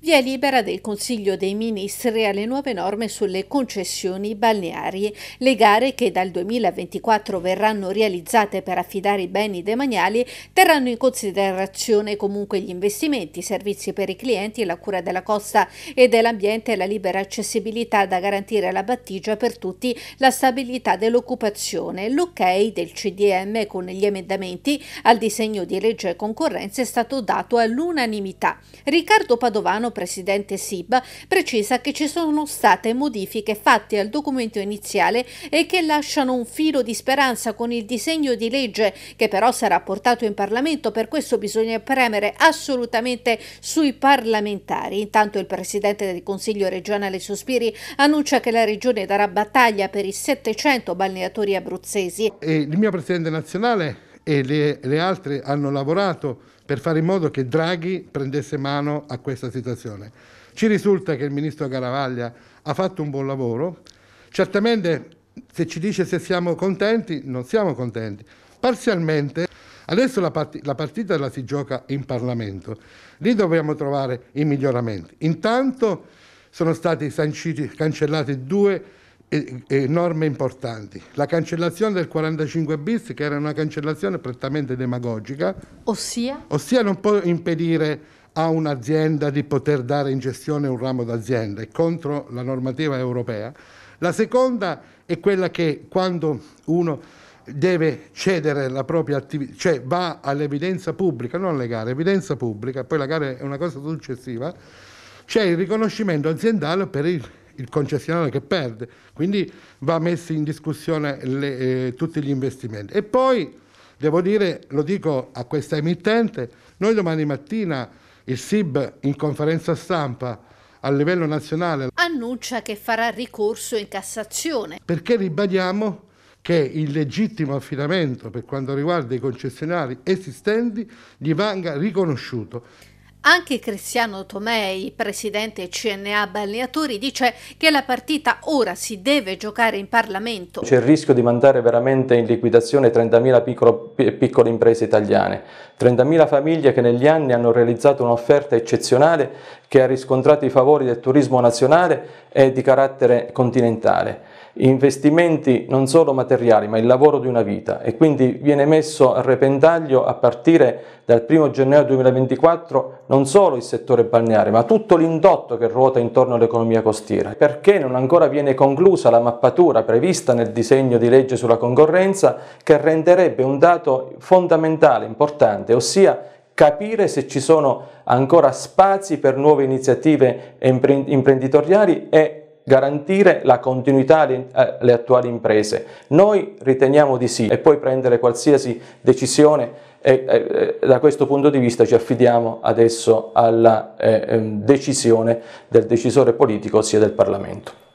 Via libera del Consiglio dei Ministri alle nuove norme sulle concessioni balneari. Le gare che dal 2024 verranno realizzate per affidare i beni demaniali terranno in considerazione comunque gli investimenti, i servizi per i clienti, la cura della costa e dell'ambiente, la libera accessibilità da garantire alla battigia per tutti, la stabilità dell'occupazione. L'ok del CDM con gli emendamenti al disegno di legge concorrenza è stato dato all'unanimità. Riccardo Padovano Milano, presidente SIB, precisa che ci sono state modifiche fatte al documento iniziale e che lasciano un filo di speranza con il disegno di legge che però sarà portato in Parlamento, per questo bisogna premere assolutamente sui parlamentari. Intanto il presidente del Consiglio regionale Sospiri annuncia che la regione darà battaglia per i 700 balneatori abruzzesi. E il mio presidente nazionale e le, le altre hanno lavorato per fare in modo che Draghi prendesse mano a questa situazione. Ci risulta che il ministro Caravaglia ha fatto un buon lavoro, certamente se ci dice se siamo contenti, non siamo contenti, parzialmente. Adesso la, part- la partita la si gioca in Parlamento, lì dobbiamo trovare i miglioramenti. Intanto sono stati sanciti, cancellati due norme importanti. La cancellazione del 45 bis, che era una cancellazione prettamente demagogica. Ossia? Ossia non può impedire a un'azienda di poter dare in gestione un ramo d'azienda, è contro la normativa europea. La seconda è quella che quando uno deve cedere la propria attività, cioè va all'evidenza pubblica, non alle gare, evidenza pubblica, poi la gara è una cosa successiva, c'è il riconoscimento aziendale per il il concessionario che perde, quindi va messo in discussione le, eh, tutti gli investimenti. E poi, devo dire, lo dico a questa emittente, noi domani mattina il SIB in conferenza stampa a livello nazionale annuncia che farà ricorso in Cassazione. Perché ribadiamo che il legittimo affidamento per quanto riguarda i concessionari esistenti gli venga riconosciuto. Anche Cristiano Tomei, presidente CNA Balneatori, dice che la partita ora si deve giocare in Parlamento. C'è il rischio di mandare veramente in liquidazione 30.000 piccolo, piccole imprese italiane, 30.000 famiglie che negli anni hanno realizzato un'offerta eccezionale che ha riscontrato i favori del turismo nazionale e di carattere continentale. Investimenti non solo materiali, ma il lavoro di una vita e quindi viene messo a repentaglio a partire dal 1 gennaio 2024 non solo il settore balneare, ma tutto l'indotto che ruota intorno all'economia costiera. Perché non ancora viene conclusa la mappatura prevista nel disegno di legge sulla concorrenza che renderebbe un dato fondamentale, importante, ossia capire se ci sono ancora spazi per nuove iniziative imprenditoriali e garantire la continuità alle, attuali imprese. Noi riteniamo di sì e poi prendere qualsiasi decisione e, da questo punto di vista ci affidiamo adesso alla eh, ehm, decisione del decisore politico, ossia del Parlamento.